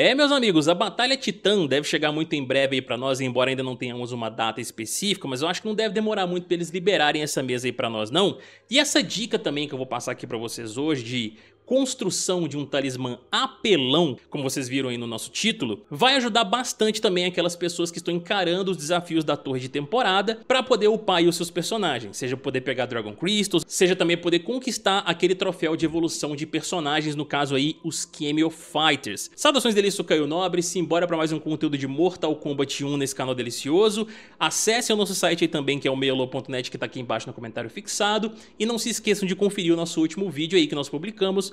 É, meus amigos, a Batalha Titã deve chegar muito em breve aí pra nós, embora ainda não tenhamos uma data específica, mas eu acho que não deve demorar muito pra eles liberarem essa mesa aí pra nós, não. E essa dica também que eu vou passar aqui pra vocês hoje de construção de um talismã apelão, como vocês viram aí no nosso título, vai ajudar bastante também aquelas pessoas que estão encarando os desafios da torre de temporada para poder upar os seus personagens, seja poder pegar Dragon Crystals, seja também poder conquistar aquele troféu de evolução de personagens, no caso aí os Camel Fighters. Saudações delício Caio Nobre, se embora para mais um conteúdo de Mortal Kombat 1 nesse canal delicioso, acesse o nosso site aí também que é o meiolo.net que está aqui embaixo no comentário fixado e não se esqueçam de conferir o nosso último vídeo aí que nós publicamos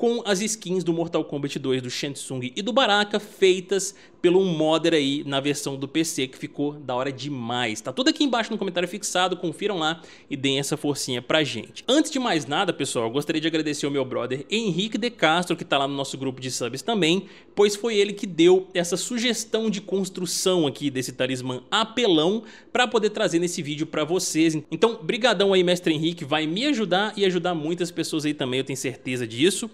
com as skins do Mortal Kombat 2 do Shansung e do Baraka feitas pelo um modder aí na versão do PC que ficou da hora demais. Tá tudo aqui embaixo no comentário fixado, confiram lá e deem essa forcinha pra gente. Antes de mais nada, pessoal, eu gostaria de agradecer o meu brother Henrique De Castro, que tá lá no nosso grupo de subs também, pois foi ele que deu essa sugestão de construção aqui desse talismã apelão para poder trazer nesse vídeo para vocês. Então, brigadão aí, mestre Henrique, vai me ajudar e ajudar muitas pessoas aí também, eu tenho certeza disso.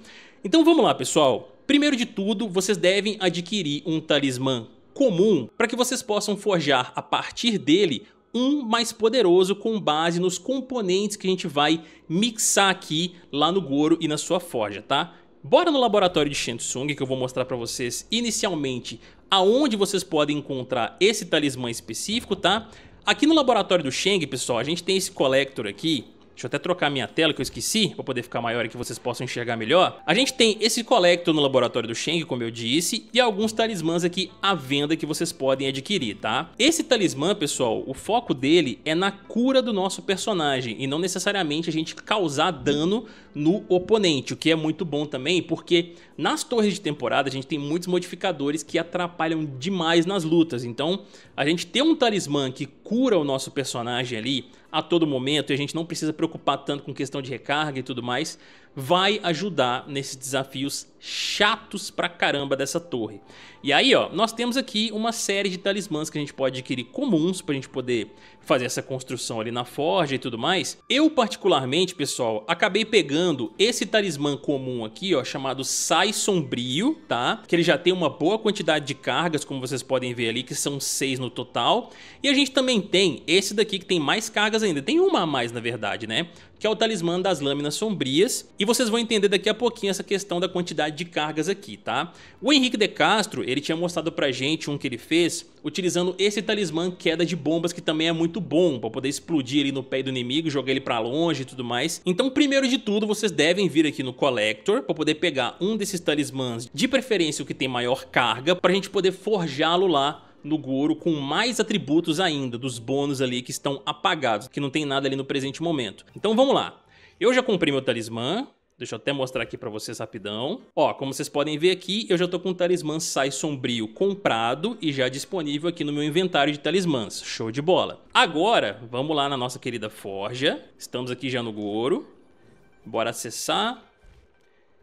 Então vamos lá, pessoal. Primeiro de tudo, vocês devem adquirir um talismã comum para que vocês possam forjar a partir dele um mais poderoso com base nos componentes que a gente vai mixar aqui lá no Goro e na sua forja, tá? Bora no laboratório de Shensung que eu vou mostrar para vocês inicialmente aonde vocês podem encontrar esse talismã específico, tá? Aqui no laboratório do Sheng, pessoal, a gente tem esse collector aqui Deixa eu até trocar minha tela que eu esqueci, para poder ficar maior e que vocês possam enxergar melhor. A gente tem esse Collector tá no laboratório do Sheng, como eu disse, e alguns talismãs aqui à venda que vocês podem adquirir, tá? Esse talismã, pessoal, o foco dele é na cura do nosso personagem e não necessariamente a gente causar dano no oponente, o que é muito bom também, porque nas torres de temporada a gente tem muitos modificadores que atrapalham demais nas lutas, então a gente ter um talismã que cura o nosso personagem ali a todo momento e a gente não precisa preocupar tanto com questão de recarga e tudo mais, vai ajudar nesses desafios chatos pra caramba dessa torre. E aí, ó, nós temos aqui uma série de talismãs que a gente pode adquirir comuns pra gente poder fazer essa construção ali na forja e tudo mais. Eu, particularmente, pessoal, acabei pegando esse talismã comum aqui, ó, chamado Sai Sombrio, tá? Que ele já tem uma boa quantidade de cargas, como vocês podem ver ali, que são seis no total. E a gente também tem esse daqui que tem mais cargas ainda. Tem uma a mais, na verdade, né? que é o talismã das lâminas sombrias, e vocês vão entender daqui a pouquinho essa questão da quantidade de cargas aqui, tá? O Henrique de Castro, ele tinha mostrado pra gente um que ele fez utilizando esse talismã queda de bombas que também é muito bom para poder explodir ali no pé do inimigo, jogar ele para longe e tudo mais. Então, primeiro de tudo, vocês devem vir aqui no Collector para poder pegar um desses talismãs, de preferência o que tem maior carga, pra gente poder forjá-lo lá no Goro com mais atributos ainda, dos bônus ali que estão apagados, que não tem nada ali no presente momento. Então vamos lá. Eu já comprei meu talismã, Deixa eu até mostrar aqui pra vocês rapidão. Ó, como vocês podem ver aqui, eu já tô com o talismã Sai Sombrio comprado e já disponível aqui no meu inventário de talismãs. Show de bola. Agora, vamos lá na nossa querida forja. Estamos aqui já no Goro. Bora acessar.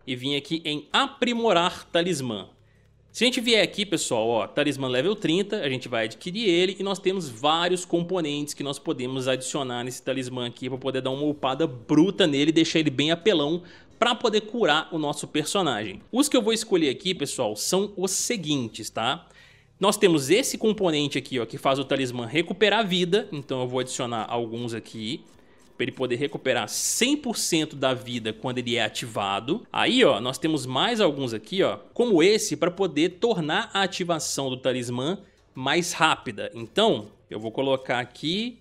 E vim aqui em Aprimorar Talismã. Se a gente vier aqui, pessoal, ó, Talismã Level 30, a gente vai adquirir ele e nós temos vários componentes que nós podemos adicionar nesse talismã aqui para poder dar uma upada bruta nele e deixar ele bem apelão para poder curar o nosso personagem. Os que eu vou escolher aqui, pessoal, são os seguintes, tá? Nós temos esse componente aqui, ó, que faz o talismã recuperar vida, então eu vou adicionar alguns aqui para ele poder recuperar 100% da vida quando ele é ativado. Aí, ó, nós temos mais alguns aqui, ó, como esse para poder tornar a ativação do talismã mais rápida. Então, eu vou colocar aqui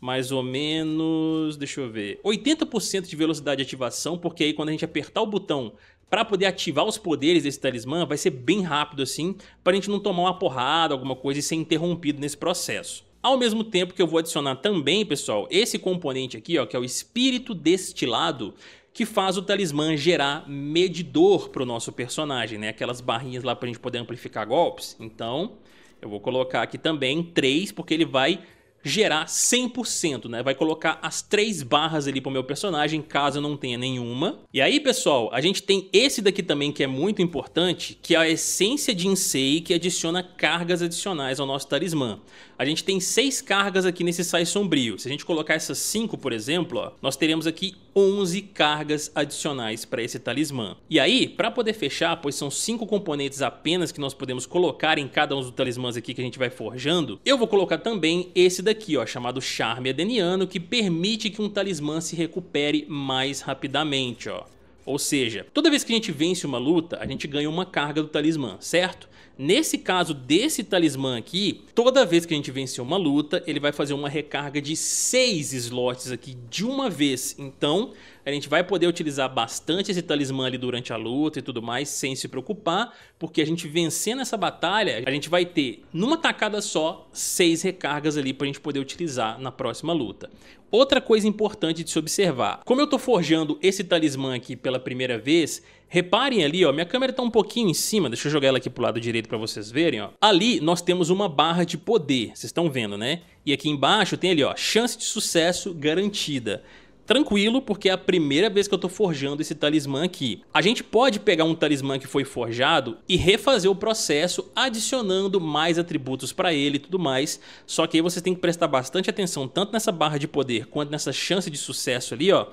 mais ou menos, deixa eu ver, 80% de velocidade de ativação, porque aí quando a gente apertar o botão para poder ativar os poderes desse talismã, vai ser bem rápido assim, para a gente não tomar uma porrada, alguma coisa e ser interrompido nesse processo. Ao mesmo tempo que eu vou adicionar também, pessoal, esse componente aqui, ó, que é o espírito destilado, que faz o talismã gerar medidor para o nosso personagem, né? Aquelas barrinhas lá para a gente poder amplificar golpes. Então, eu vou colocar aqui também 3, porque ele vai gerar 100%, né? Vai colocar as três barras ali pro meu personagem, caso eu não tenha nenhuma. E aí, pessoal, a gente tem esse daqui também que é muito importante, que é a essência de Insei, que adiciona cargas adicionais ao nosso talismã. A gente tem seis cargas aqui nesse Sai Sombrio. Se a gente colocar essas cinco, por exemplo, ó, nós teremos aqui 11 cargas adicionais para esse talismã. E aí, para poder fechar, pois são 5 componentes apenas que nós podemos colocar em cada um dos talismãs aqui que a gente vai forjando, eu vou colocar também esse daqui, ó, chamado Charme Adeniano, que permite que um talismã se recupere mais rapidamente, ó. Ou seja, toda vez que a gente vence uma luta, a gente ganha uma carga do talismã, certo? Nesse caso desse talismã aqui, toda vez que a gente vencer uma luta, ele vai fazer uma recarga de 6 slots aqui de uma vez. Então, a gente vai poder utilizar bastante esse talismã ali durante a luta e tudo mais, sem se preocupar, porque a gente vencendo essa batalha, a gente vai ter, numa tacada só, seis recargas ali para a gente poder utilizar na próxima luta. Outra coisa importante de se observar, como eu estou forjando esse talismã aqui pela primeira vez, reparem ali, ó, minha câmera está um pouquinho em cima, deixa eu jogar ela aqui pro lado direito para vocês verem, ó. Ali nós temos uma barra de poder, vocês estão vendo, né? E aqui embaixo tem ali, ó, chance de sucesso garantida tranquilo, porque é a primeira vez que eu tô forjando esse talismã aqui. A gente pode pegar um talismã que foi forjado e refazer o processo adicionando mais atributos para ele e tudo mais, só que aí você tem que prestar bastante atenção tanto nessa barra de poder quanto nessa chance de sucesso ali, ó.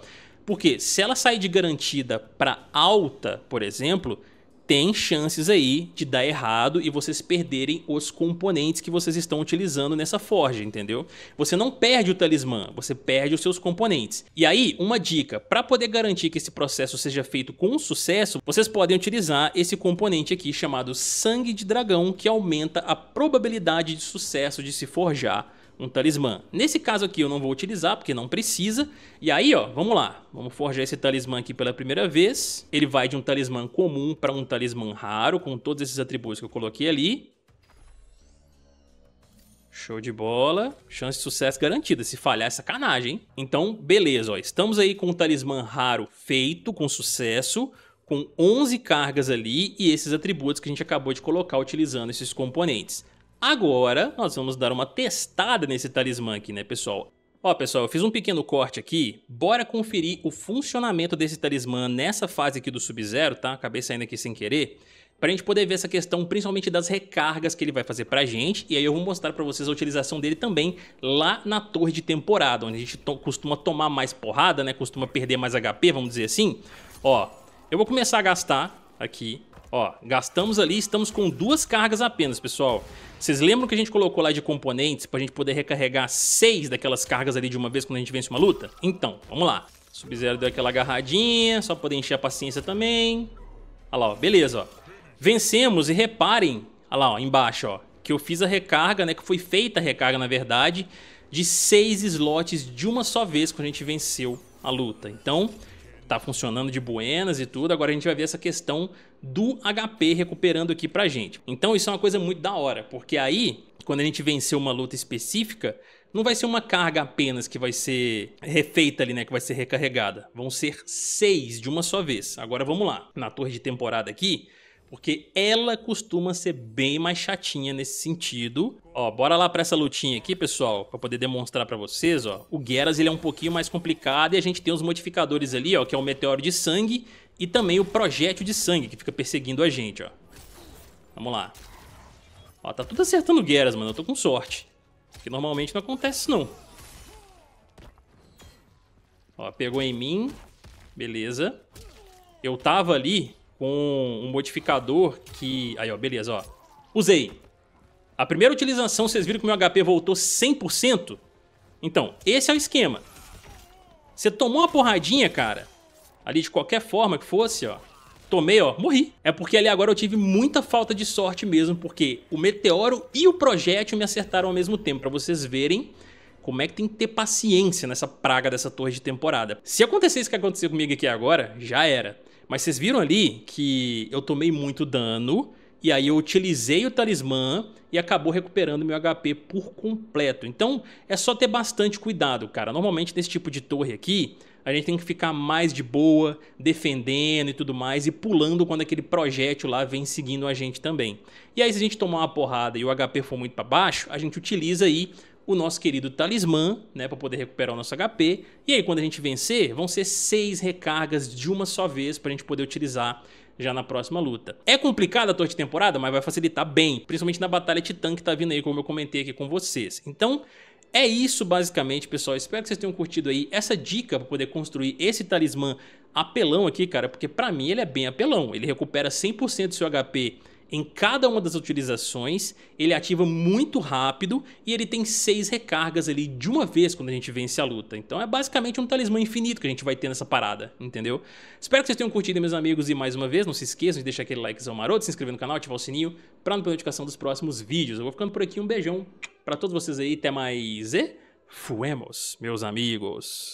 Porque se ela sair de garantida para alta, por exemplo, tem chances aí de dar errado e vocês perderem os componentes que vocês estão utilizando nessa forja, entendeu? Você não perde o talismã, você perde os seus componentes. E aí, uma dica, para poder garantir que esse processo seja feito com sucesso, vocês podem utilizar esse componente aqui chamado sangue de dragão, que aumenta a probabilidade de sucesso de se forjar um talismã. Nesse caso aqui eu não vou utilizar porque não precisa. E aí, ó, vamos lá. Vamos forjar esse talismã aqui pela primeira vez. Ele vai de um talismã comum para um talismã raro, com todos esses atributos que eu coloquei ali. Show de bola. Chance de sucesso garantida. Se falhar, é sacanagem, hein? Então, beleza, ó. Estamos aí com o talismã raro feito, com sucesso com 11 cargas ali e esses atributos que a gente acabou de colocar utilizando esses componentes. Agora nós vamos dar uma testada nesse talismã aqui, né pessoal? Ó pessoal, eu fiz um pequeno corte aqui, bora conferir o funcionamento desse talismã nessa fase aqui do Sub-Zero, tá? Acabei saindo aqui sem querer, pra gente poder ver essa questão principalmente das recargas que ele vai fazer pra gente, e aí eu vou mostrar pra vocês a utilização dele também lá na torre de temporada, onde a gente to costuma tomar mais porrada, né? Costuma perder mais HP, vamos dizer assim. Ó, eu vou começar a gastar aqui Ó, gastamos ali, estamos com duas cargas apenas, pessoal. Vocês lembram que a gente colocou lá de componentes para a gente poder recarregar seis daquelas cargas ali de uma vez quando a gente vence uma luta? Então, vamos lá. Sub-Zero deu aquela agarradinha, só poder encher a paciência também. Olha lá, ó, beleza, ó. Vencemos e reparem, olha lá, ó, embaixo, ó, que eu fiz a recarga, né, que foi feita a recarga, na verdade, de seis slots de uma só vez quando a gente venceu a luta. Então, tá funcionando de buenas e tudo. Agora a gente vai ver essa questão do HP recuperando aqui pra gente. Então isso é uma coisa muito da hora, porque aí, quando a gente vencer uma luta específica, não vai ser uma carga apenas que vai ser refeita ali, né? Que vai ser recarregada. Vão ser seis de uma só vez. Agora vamos lá. Na torre de temporada aqui, porque ela costuma ser bem mais chatinha nesse sentido. Ó, bora lá pra essa lutinha aqui, pessoal, pra poder demonstrar pra vocês, ó. O Geras, ele é um pouquinho mais complicado e a gente tem os modificadores ali, ó, que é o meteoro de sangue e também o projétil de sangue, que fica perseguindo a gente, ó. Vamos lá. Ó, tá tudo acertando o Geras, mano, eu tô com sorte. Que normalmente não acontece isso, não. Ó, pegou em mim. Beleza. Eu tava ali com um modificador que... Aí, ó, beleza, ó. Usei. A primeira utilização, vocês viram que meu HP voltou 100%? Então, esse é o esquema. Você tomou uma porradinha, cara, ali de qualquer forma que fosse, ó. Tomei, ó, morri. É porque ali agora eu tive muita falta de sorte mesmo, porque o meteoro e o projétil me acertaram ao mesmo tempo, pra vocês verem como é que tem que ter paciência nessa praga dessa torre de temporada. Se acontecesse o que aconteceu comigo aqui agora, já era. Mas vocês viram ali que eu tomei muito dano. E aí eu utilizei o talismã e acabou recuperando meu HP por completo. Então é só ter bastante cuidado, cara. Normalmente nesse tipo de torre aqui, a gente tem que ficar mais de boa, defendendo e tudo mais, e pulando quando aquele projétil lá vem seguindo a gente também. E aí se a gente tomar uma porrada e o HP for muito para baixo, a gente utiliza aí o nosso querido talismã, né, para poder recuperar o nosso HP. E aí, quando a gente vencer, vão ser seis recargas de uma só vez para a gente poder utilizar já na próxima luta. É complicada a torre de temporada, mas vai facilitar bem, principalmente na batalha titã que tá vindo aí, como eu comentei aqui com vocês. Então, é isso basicamente, pessoal. Espero que vocês tenham curtido aí essa dica para poder construir esse talismã apelão aqui, cara, porque para mim ele é bem apelão. Ele recupera 100% do seu HP em cada uma das utilizações, ele ativa muito rápido e ele tem seis recargas ali de uma vez quando a gente vence a luta. Então é basicamente um talismã infinito que a gente vai ter nessa parada, entendeu? Espero que vocês tenham curtido, meus amigos, e mais uma vez, não se esqueçam de deixar aquele likezão maroto, se inscrever no canal, ativar o sininho para não perder notificação dos próximos vídeos. Eu vou ficando por aqui, um beijão para todos vocês aí, até mais e fuemos, meus amigos.